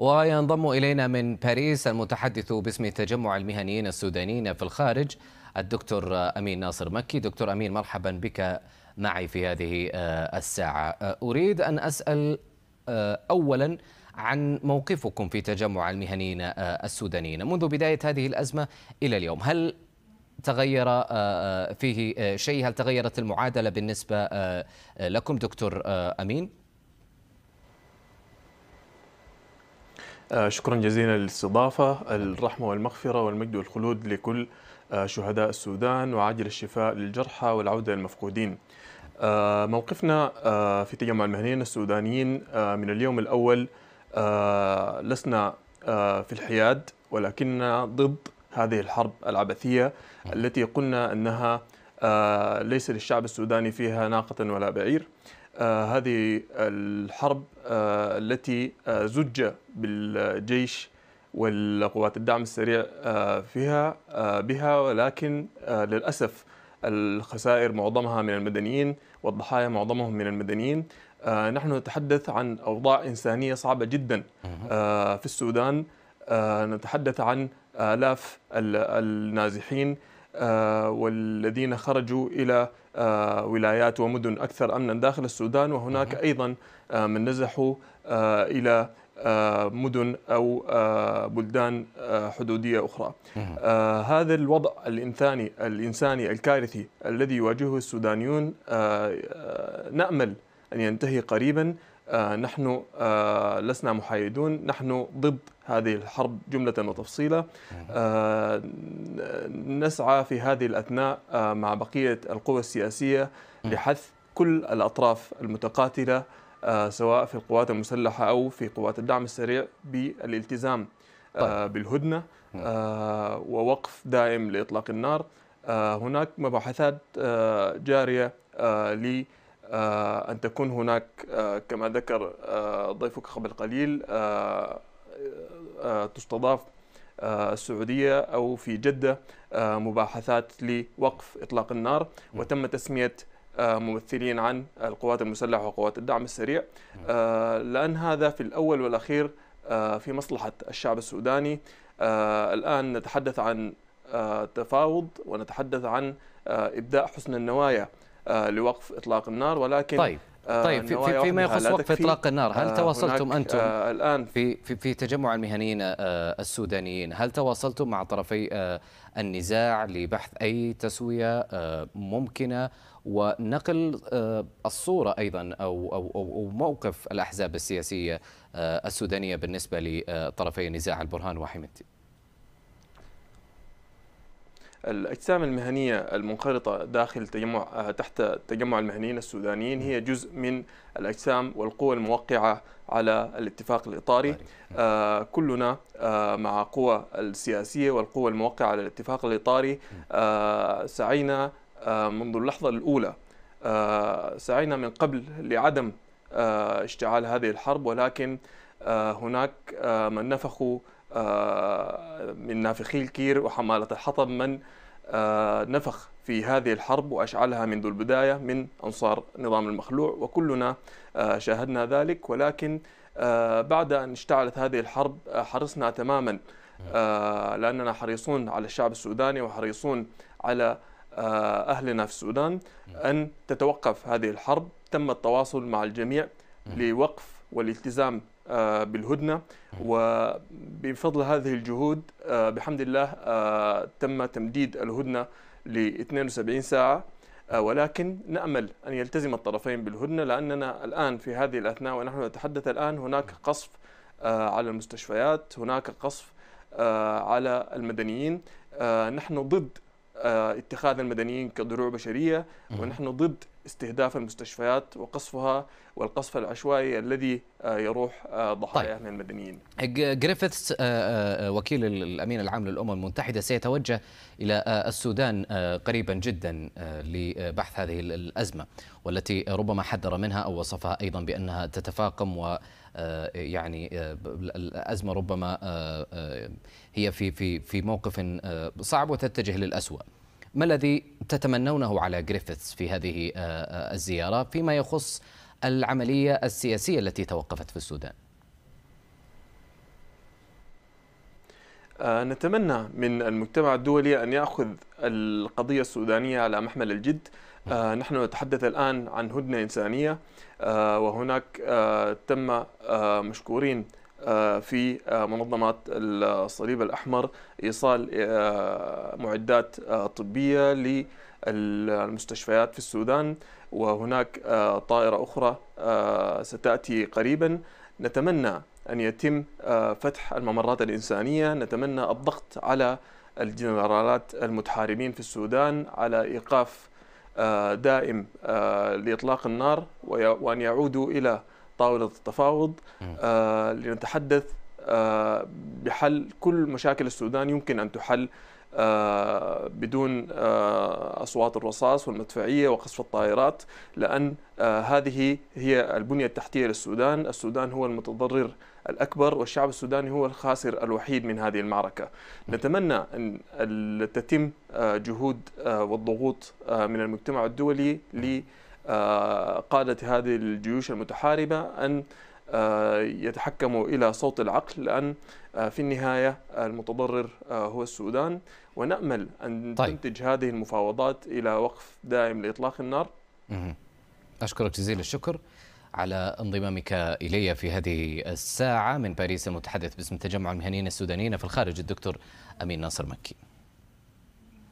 وينضم إلينا من باريس المتحدث باسم تجمع المهنيين السودانيين في الخارج الدكتور أمين ناصر مكي دكتور أمين مرحبا بك معي في هذه آه، الساعة آه، أريد أن أسأل آه، أولا عن موقفكم في تجمع المهنيين السودانيين منذ بداية هذه الأزمة إلى اليوم هل تغير فيه شيء هل تغيرت المعادلة بالنسبة لكم دكتور أمين؟ آه، شكرا جزيلا للاستضافة الرحمة والمغفرة والمجد والخلود لكل آه، شهداء السودان وعاجل الشفاء للجرحى والعودة للمفقودين آه، موقفنا في تجمع المهنيين السودانيين من اليوم الأول لسنا في الحياد ولكننا ضد هذه الحرب العبثية التي قلنا أنها ليس للشعب السوداني فيها ناقة ولا بعير آه، هذه الحرب آه، التي آه، زج بالجيش والقوات الدعم السريع فيها بها ولكن للأسف الخسائر معظمها من المدنيين والضحايا معظمهم من المدنيين نحن نتحدث عن أوضاع إنسانية صعبة جدا في السودان نتحدث عن آلاف النازحين آه، والذين خرجوا إلى آه، ولايات ومدن أكثر أمنا داخل السودان وهناك أيضا آه، من نزحوا إلى مدن أو بلدان حدودية أخرى هذا الوضع الإنساني, الإنساني الكارثي الذي يواجهه السودانيون نأمل أن ينتهي قريبا آه، نحن آه، لسنا محايدون نحن ضد هذه الحرب جملة وتفصيلا آه، نسعى في هذه الأثناء مع بقية القوى السياسية لحث كل الأطراف المتقاتلة سواء في القوات المسلحة أو في قوات الدعم السريع بالالتزام طيب. بالهدنة ووقف دائم لإطلاق النار هناك مباحثات جارية آه، أن تكون هناك آه، كما ذكر آه، ضيفك قبل قليل تستضاف السعودية أو في جدة مباحثات لوقف إطلاق النار وتم تسمية ممثلين عن القوات المسلحة وقوات الدعم السريع لأن هذا في الأول والأخير في مصلحة الشعب السوداني الآن نتحدث عن تفاوض ونتحدث عن إبداء حسن النوايا آه، لوقف اطلاق النار ولكن طيب آه، طيب في فيما يخص وقف اطلاق النار هل آه، تواصلتم انتم الان في في, في تجمع المهنيين السودانيين هل تواصلتم مع طرفي النزاع لبحث اي تسويه ممكنه ونقل الصوره ايضا او او او موقف الاحزاب السياسيه السودانيه بالنسبه لطرفي النزاع البرهان وحميدتي الاجسام المهنيه المنخرطه داخل تجمع آه، تحت تجمع المهنيين السودانيين هي جزء من الاجسام والقوى الموقعه على الاتفاق الاطاري طيب. آه كلنا آه مع قوى السياسيه والقوى الموقعه على الاتفاق الاطاري آه سعينا آه منذ اللحظه الاولى آه سعينا من قبل لعدم آه اشتعال هذه الحرب ولكن آه هناك آه من نفخوا آه، من نافخي الكير وحمالة الحطب من آه، نفخ في هذه الحرب وأشعلها منذ البداية من أنصار نظام المخلوع وكلنا آه، شاهدنا ذلك ولكن بعد أن اشتعلت هذه الحرب حرصنا تماما لأننا حريصون على الشعب السوداني وحريصون على أهلنا في السودان أن تتوقف هذه الحرب تم التواصل مع الجميع لوقف والالتزام آه، بالهدنه وبفضل هذه الجهود آه، بحمد الله آه، تم تمديد الهدنه ل 72 ساعه ولكن نامل ان يلتزم الطرفين بالهدنه لاننا الان في هذه الاثناء ونحن نتحدث الان هناك قصف على المستشفيات، هناك قصف على المدنيين، نحن ضد اتخاذ المدنيين كدروع بشريه ونحن ضد استهداف المستشفيات وقصفها والقصف العشوائي الذي آه، يروح آه، ضحاياه طيب. من المدنيين. إيه، جريفيث آه، وكيل الامين العام للامم المتحده سيتوجه الى السودان قريبا جدا لبحث هذه الازمه والتي ربما حذر منها او وصفها ايضا بانها تتفاقم و يعني الازمه ربما هي في في في موقف صعب وتتجه للاسوء. ما الذي تتمنونه على جريفيث في هذه آه، آه، الزيارة فيما يخص العملية السياسية التي توقفت في السودان آه، نتمنى من المجتمع الدولي أن يأخذ القضية السودانية على محمل الجد نحن نتحدث الآن عن هدنة إنسانية وهناك تم مشكورين آه، في آه، منظمات الصليب الأحمر إيصال آه، معدات طبية للمستشفيات في السودان وهناك طائرة أخرى ستأتي قريبا نتمنى أن يتم فتح الممرات الإنسانية نتمنى الضغط على الجنرالات المتحاربين في السودان على إيقاف دائم لإطلاق النار وأن يعودوا إلى طاولة التفاوض آه لنتحدث آه بحل كل مشاكل السودان يمكن أن تحل آه بدون آه أصوات الرصاص والمدفعية وقصف الطائرات لأن آه هذه هي البنية التحتية للسودان السودان هو المتضرر الأكبر والشعب السوداني هو الخاسر الوحيد من هذه المعركة نتمنى أن تتم آه، جهود آه، والضغوط آه، من المجتمع الدولي آه، قادة هذه الجيوش المتحاربة أن آه، يتحكموا إلى صوت العقل لأن آه، في النهاية المتضرر هو السودان ونأمل أن طيب. تنتج هذه المفاوضات إلى وقف دائم لإطلاق النار أشكرك جزيل الشكر على انضمامك إلي في هذه الساعة من باريس المتحدث باسم تجمع المهنيين السودانيين في الخارج الدكتور أمين ناصر مكي